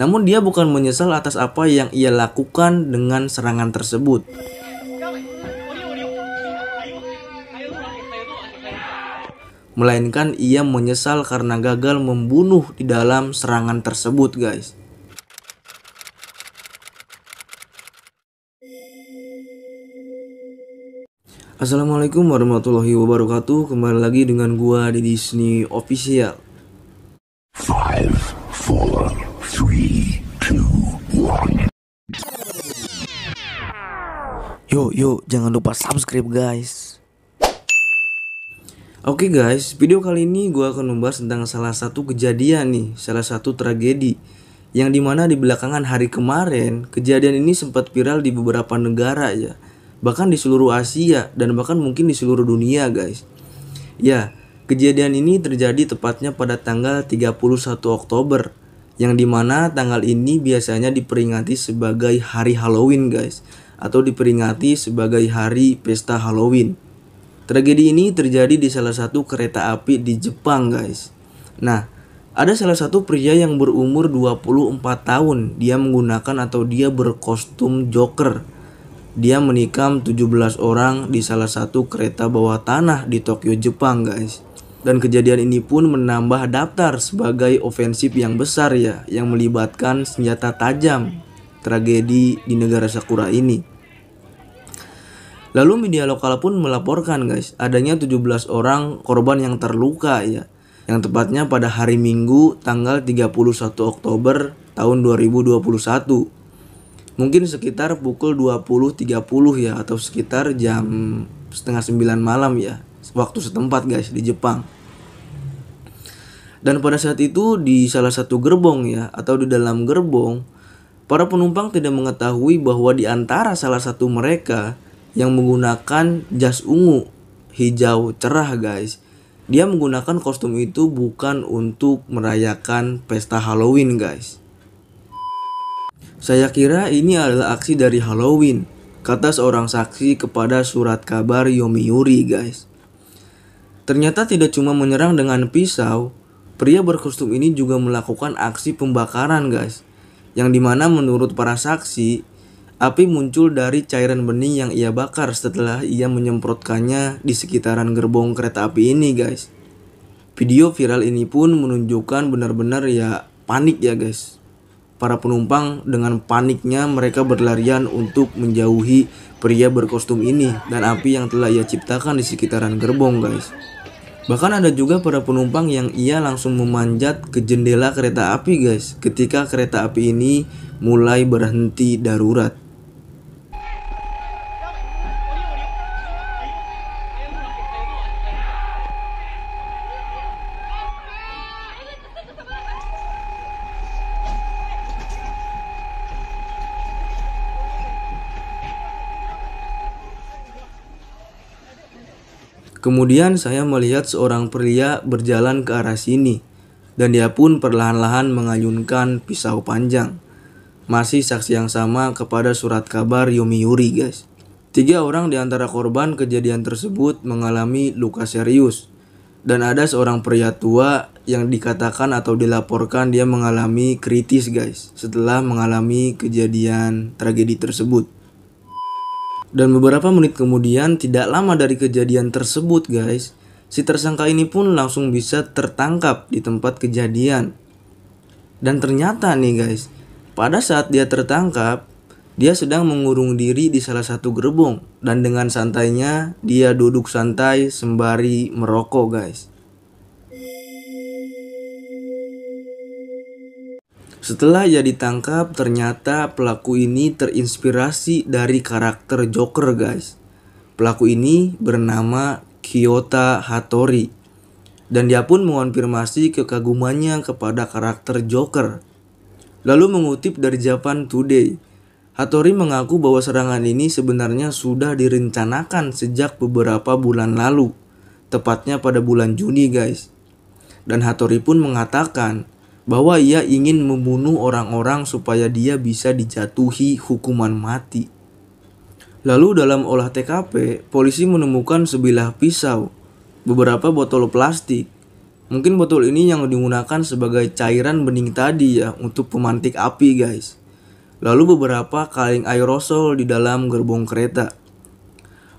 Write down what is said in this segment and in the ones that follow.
Namun dia bukan menyesal atas apa yang ia lakukan dengan serangan tersebut. Melainkan ia menyesal karena gagal membunuh di dalam serangan tersebut guys. Assalamualaikum warahmatullahi wabarakatuh Kembali lagi dengan gua di Disney Official Yo, yo, jangan lupa subscribe guys. Oke okay guys, video kali ini gue akan membahas tentang salah satu kejadian nih, salah satu tragedi. Yang dimana di belakangan hari kemarin, kejadian ini sempat viral di beberapa negara ya. Bahkan di seluruh Asia dan bahkan mungkin di seluruh dunia guys. Ya, kejadian ini terjadi tepatnya pada tanggal 31 Oktober yang dimana tanggal ini biasanya diperingati sebagai hari Halloween guys atau diperingati sebagai hari pesta Halloween. Tragedi ini terjadi di salah satu kereta api di Jepang, guys. Nah, ada salah satu pria yang berumur 24 tahun. Dia menggunakan atau dia berkostum Joker. Dia menikam 17 orang di salah satu kereta bawah tanah di Tokyo, Jepang, guys. Dan kejadian ini pun menambah daftar sebagai ofensif yang besar ya, yang melibatkan senjata tajam. Tragedi di negara Sakura ini. Lalu media lokal pun melaporkan guys, adanya 17 orang korban yang terluka ya. Yang tepatnya pada hari Minggu tanggal 31 Oktober tahun 2021. Mungkin sekitar pukul 20.30 ya atau sekitar jam setengah 9 malam ya. Waktu setempat guys di Jepang. Dan pada saat itu di salah satu gerbong ya atau di dalam gerbong para penumpang tidak mengetahui bahwa di antara salah satu mereka yang menggunakan jas ungu hijau cerah guys. Dia menggunakan kostum itu bukan untuk merayakan pesta Halloween guys. Saya kira ini adalah aksi dari Halloween, kata seorang saksi kepada surat kabar Yomiuri guys. Ternyata tidak cuma menyerang dengan pisau, pria berkostum ini juga melakukan aksi pembakaran guys. Yang dimana menurut para saksi, Api muncul dari cairan benih yang ia bakar setelah ia menyemprotkannya di sekitaran gerbong kereta api ini, guys. Video viral ini pun menunjukkan benar-benar ya panik ya, guys. Para penumpang dengan paniknya mereka berlarian untuk menjauhi pria berkostum ini dan api yang telah ia ciptakan di sekitaran gerbong, guys. Bahkan ada juga para penumpang yang ia langsung memanjat ke jendela kereta api, guys, ketika kereta api ini mulai berhenti darurat. Kemudian saya melihat seorang pria berjalan ke arah sini, dan dia pun perlahan-lahan mengayunkan pisau panjang. Masih saksi yang sama kepada surat kabar Yomiuri, guys. Tiga orang di antara korban kejadian tersebut mengalami luka serius, dan ada seorang pria tua yang dikatakan atau dilaporkan dia mengalami kritis, guys, setelah mengalami kejadian tragedi tersebut. Dan beberapa menit kemudian, tidak lama dari kejadian tersebut, guys, si tersangka ini pun langsung bisa tertangkap di tempat kejadian. Dan ternyata nih, guys, pada saat dia tertangkap, dia sedang mengurung diri di salah satu gerbong dan dengan santainya dia duduk santai sembari merokok, guys. Setelah ia ditangkap, ternyata pelaku ini terinspirasi dari karakter Joker, guys. Pelaku ini bernama Kyoto Hattori. Dan dia pun mengonfirmasi kekagumannya kepada karakter Joker. Lalu mengutip dari Japan Today, Hattori mengaku bahwa serangan ini sebenarnya sudah direncanakan sejak beberapa bulan lalu, tepatnya pada bulan Juni, guys. Dan Hattori pun mengatakan bahwa ia ingin membunuh orang-orang supaya dia bisa dijatuhi hukuman mati. Lalu dalam olah TKP, polisi menemukan sebilah pisau, beberapa botol plastik. Mungkin botol ini yang digunakan sebagai cairan bening tadi ya untuk pemantik api guys. Lalu beberapa kaleng aerosol di dalam gerbong kereta.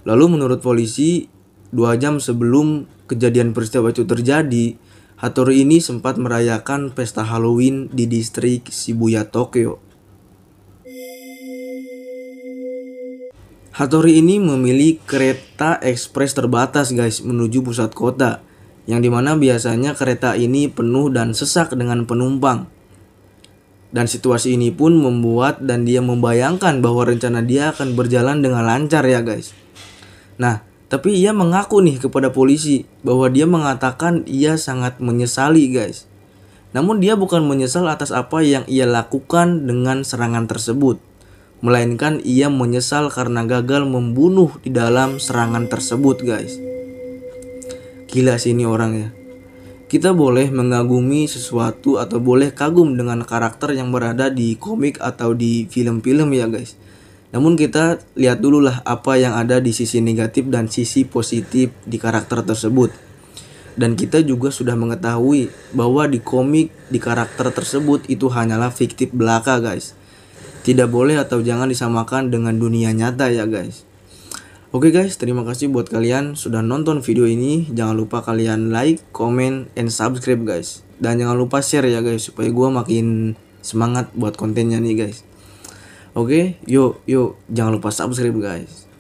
Lalu menurut polisi, dua jam sebelum kejadian peristiwa itu terjadi, Hattori ini sempat merayakan pesta Halloween di distrik Shibuya, Tokyo. Hattori ini memilih kereta ekspres terbatas guys menuju pusat kota yang dimana biasanya kereta ini penuh dan sesak dengan penumpang. Dan situasi ini pun membuat dan dia membayangkan bahwa rencana dia akan berjalan dengan lancar ya guys. Nah, tapi ia mengaku nih kepada polisi bahwa dia mengatakan ia sangat menyesali guys. Namun dia bukan menyesal atas apa yang ia lakukan dengan serangan tersebut. Melainkan ia menyesal karena gagal membunuh di dalam serangan tersebut guys. Gila sih ini ya Kita boleh mengagumi sesuatu atau boleh kagum dengan karakter yang berada di komik atau di film-film ya guys namun kita lihat dulu lah apa yang ada di sisi negatif dan sisi positif di karakter tersebut. Dan kita juga sudah mengetahui bahwa di komik di karakter tersebut itu hanyalah fiktif belaka guys. Tidak boleh atau jangan disamakan dengan dunia nyata ya guys. Oke guys, terima kasih buat kalian sudah nonton video ini. Jangan lupa kalian like, comment, and subscribe guys. Dan jangan lupa share ya guys supaya gue makin semangat buat kontennya nih guys. Oke, okay? yuk yuk jangan lupa subscribe guys.